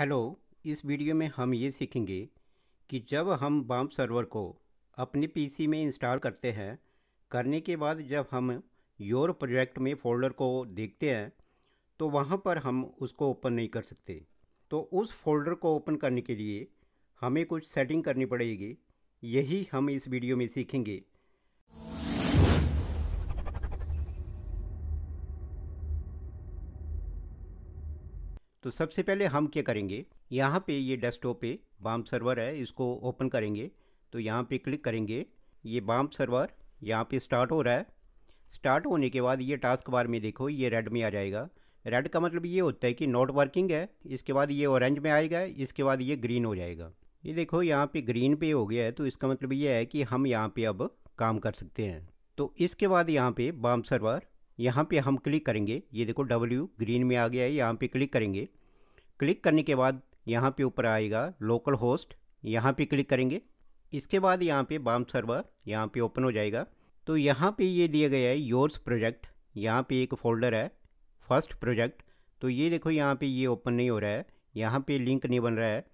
hello इस video में हम ये सीखेंगे कि जब हम बाम सर्वर को अपने पीसी में इंस्टॉल करते हैं करने के बाद जब हम योर प्रोजेक्ट में फ़ोल्डर को देखते हैं तो वहाँ पर हम उसको ओपन नहीं कर सकते तो उस फोल्डर को ओपन करने के लिए हमें कुछ सेटिंग करनी पड़ेगी यही हम इस वीडियो में सीखेंगे तो सबसे पहले हम क्या करेंगे यहाँ पे ये डेस्कटॉप पे बाम सर्वर है इसको ओपन करेंगे तो यहाँ पे क्लिक करेंगे ये बाम सर्वर यहाँ पे स्टार्ट हो रहा है स्टार्ट होने के बाद ये टास्क बार में देखो ये रेड में आ जाएगा रेड का मतलब ये होता है कि नॉट वर्किंग है इसके बाद ये ऑरेंज में आएगा इसके बाद ये ग्रीन हो जाएगा ये देखो यहाँ पे ग्रीन पे हो गया है तो इसका मतलब ये है कि हम यहाँ पे अब काम कर सकते हैं तो इसके बाद यहाँ पे बाम सर्वर यहाँ पे हम क्लिक करेंगे ये देखो डब्ल्यू ग्रीन में आ गया है यहाँ पे क्लिक करेंगे क्लिक करने के बाद यहाँ पे ऊपर आएगा लोकल होस्ट यहाँ पे क्लिक करेंगे इसके बाद यहाँ पे बाम सर्वर यहाँ पे ओपन हो जाएगा तो यहाँ पे ये दिया गया है योर्स प्रोजेक्ट यहाँ पे एक फोल्डर है फर्स्ट प्रोजेक्ट तो ये देखो यहाँ पर ये ओपन नहीं हो रहा है यहाँ पर लिंक नहीं बन रहा है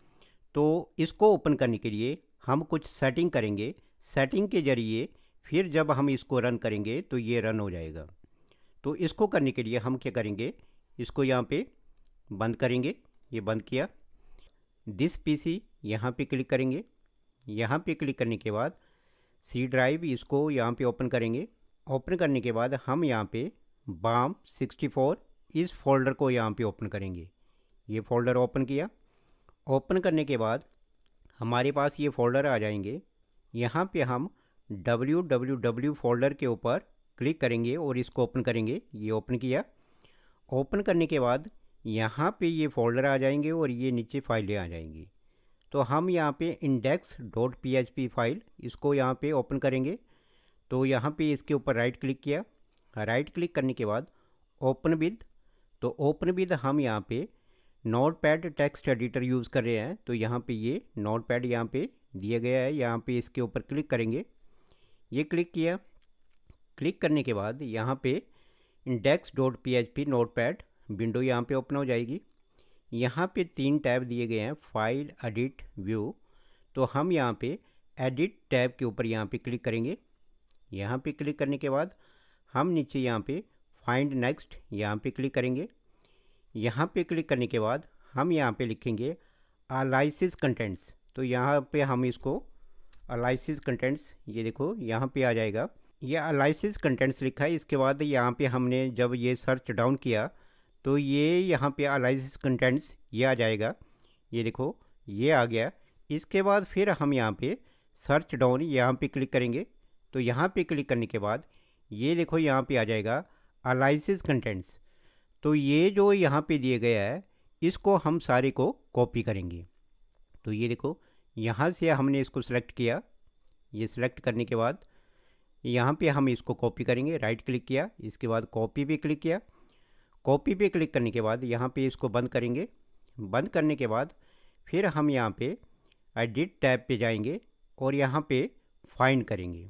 तो इसको ओपन करने के लिए हम कुछ सेटिंग करेंगे सेटिंग के ज़रिए फिर जब हम इसको रन करेंगे तो ये रन हो जाएगा तो इसको करने के लिए हम क्या करेंगे इसको यहाँ पे बंद करेंगे ये बंद किया दिस पीसी यहाँ पर क्लिक करेंगे यहाँ पे क्लिक करने के बाद सी ड्राइव इसको यहाँ पे ओपन करेंगे ओपन करने के बाद हम यहाँ पे बाम 64 इस फोल्डर को यहाँ पे ओपन करेंगे ये फोल्डर ओपन किया ओपन करने के बाद हमारे पास ये फोल्डर आ जाएंगे यहाँ पे हम www फोल्डर के ऊपर क्लिक करेंगे और इसको ओपन करेंगे ये ओपन किया ओपन करने के बाद यहाँ पे ये फोल्डर आ जाएंगे और ये नीचे फाइलें आ जाएंगी तो हम यहाँ पे index dot P H P file इसको यहाँ पे ओपन करेंगे तो यहाँ पे इसके ऊपर राइट क्लिक किया राइट क्लिक करने के बाद ओपन विद तो ओपन विद हम यहाँ पे notepad text editor use कर रहे हैं तो यहाँ पे ये नोट पैड यहाँ पर दिया गया है यहाँ पर इसके ऊपर क्लिक करेंगे ये क्लिक किया क्लिक करने के बाद यहाँ पे index dot P H P notepad window यहाँ पे ओपन हो जाएगी यहाँ पे तीन टैब दिए गए हैं फाइल एडिट व्यू तो हम यहाँ पे एडिट टैब के ऊपर यहाँ पे क्लिक करेंगे यहाँ पे क्लिक करने के बाद हम नीचे यहाँ पे फाइंड नेक्स्ट यहाँ पे क्लिक करेंगे यहाँ पे क्लिक करने के बाद हम यहाँ पे लिखेंगे अलाइसिस कंटेंट्स तो यहाँ पे हम इसको अलाइसिस कंटेंट्स ये देखो यहाँ पे आ जाएगा ये अलाइसिस कंटेंट्स लिखा है इसके बाद यहाँ पे हमने जब ये सर्च डाउन किया तो ये यहाँ पे अलाइसिस कंटेंट्स ये आ जाएगा ये देखो ये आ गया इसके बाद फिर हम यहाँ पे सर्च डाउन यहाँ पे क्लिक करेंगे तो यहाँ पे क्लिक करने के बाद ये देखो यहाँ पे आ जाएगा अलाइसिस कंटेंट्स तो ये जो यहाँ पे दिए गया है इसको हम सारे को कॉपी करेंगे तो ये देखो यहाँ से हमने इसको सेलेक्ट किया ये सिलेक्ट करने के बाद यहाँ पे हम इसको कॉपी करेंगे राइट क्लिक किया इसके बाद कॉपी पे क्लिक किया कॉपी पे क्लिक करने के बाद यहाँ पे इसको बंद करेंगे बंद करने के बाद फिर हम यहाँ पे एडिट टैब पे जाएंगे और यहाँ पे फाइंड करेंगे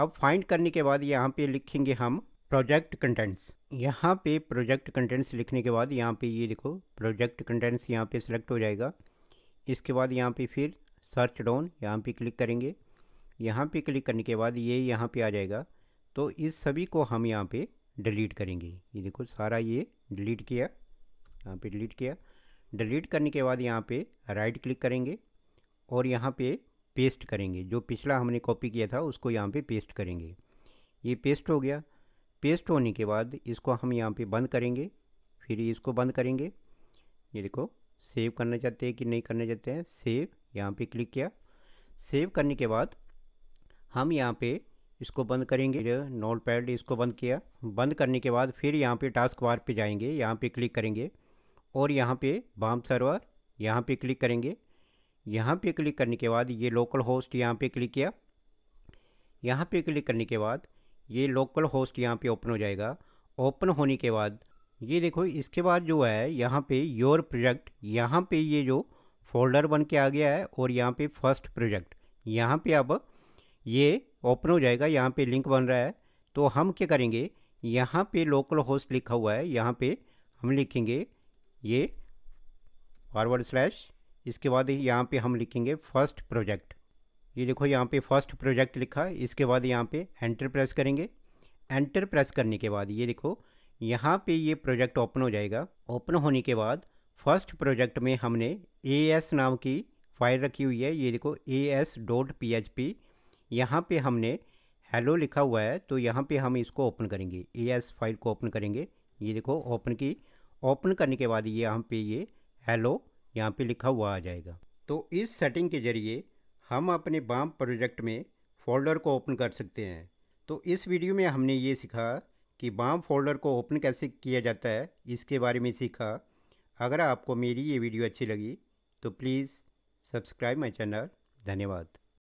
अब फाइंड करने के बाद यहाँ पे लिखेंगे हम प्रोजेक्ट कंटेंट्स यहाँ पे प्रोजेक्ट कंटेंट्स लिखने के बाद यहाँ पे ये देखो प्रोजेक्ट कंटेंट्स यहाँ पे सेलेक्ट हो जाएगा इसके बाद यहाँ पे फिर सर्च डाउन यहाँ पे क्लिक करेंगे यहाँ पे क्लिक करने के बाद ये यहाँ पे आ जाएगा तो इस सभी को हम यहाँ पे डिलीट करेंगे ये देखो सारा ये डिलीट किया यहाँ पे डिलीट किया डिलीट करने के बाद यहाँ पे राइट क्लिक करेंगे और यहाँ पे पेस्ट करेंगे जो पिछला हमने कॉपी किया था उसको यहाँ पे पेस्ट करेंगे ये पेस्ट हो गया पेस्ट होने के बाद इसको हम यहाँ पर बंद करेंगे फिर इसको बंद करेंगे ये देखो सेव करना चाहते हैं कि नहीं करना चाहते हैं सेव यहाँ पर क्लिक किया सेव करने के बाद हम यहाँ पे इसको बंद करेंगे नोट पैड इसको बंद किया बंद करने के बाद फिर यहाँ पे टास्क बार पे जाएंगे यहाँ पे क्लिक करेंगे और यहाँ पे बाम सर्वर यहाँ पे क्लिक करेंगे यहाँ पे क्लिक करने के बाद ये लोकल होस्ट यहाँ पे क्लिक किया यहाँ पे क्लिक करने के बाद ये लोकल होस्ट यहाँ पे ओपन हो जाएगा ओपन होने के बाद ये देखो इसके बाद जो है यहाँ पे योर प्रोजेक्ट यहाँ पे ये जो फोल्डर बन के आ गया है और यहाँ पे फर्स्ट प्रोजेक्ट यहाँ पे अब ये ओपन हो जाएगा यहाँ पे लिंक बन रहा है तो हम क्या करेंगे यहाँ पे लोकल होस्ट लिखा हुआ है यहाँ पे हम लिखेंगे ये फॉरवर्ड स्लैश इसके बाद यहाँ पे हम लिखेंगे फर्स्ट प्रोजेक्ट ये देखो यहाँ पे फर्स्ट प्रोजेक्ट लिखा है इसके बाद यहाँ पे एंटर प्रेस करेंगे एंटर प्रेस करने के बाद ये देखो यहाँ पे ये प्रोजेक्ट ओपन हो जाएगा ओपन होने के बाद फर्स्ट प्रोजेक्ट में हमने ए एस नाम की फाइल रखी हुई है ये देखो A S dot P H P यहाँ पे हमने हेलो लिखा हुआ है तो यहाँ पे हम इसको ओपन करेंगे ए एस फाइल को ओपन करेंगे ये देखो ओपन की ओपन करने के बाद ये यहाँ पे ये हेलो यहाँ पे लिखा हुआ आ जाएगा तो इस सेटिंग के ज़रिए हम अपने बाम प्रोजेक्ट में फ़ोल्डर को ओपन कर सकते हैं तो इस वीडियो में हमने ये सीखा कि बाम फोल्डर को ओपन कैसे किया जाता है इसके बारे में सीखा अगर आपको मेरी ये वीडियो अच्छी लगी तो प्लीज़ सब्सक्राइब माई चैनल धन्यवाद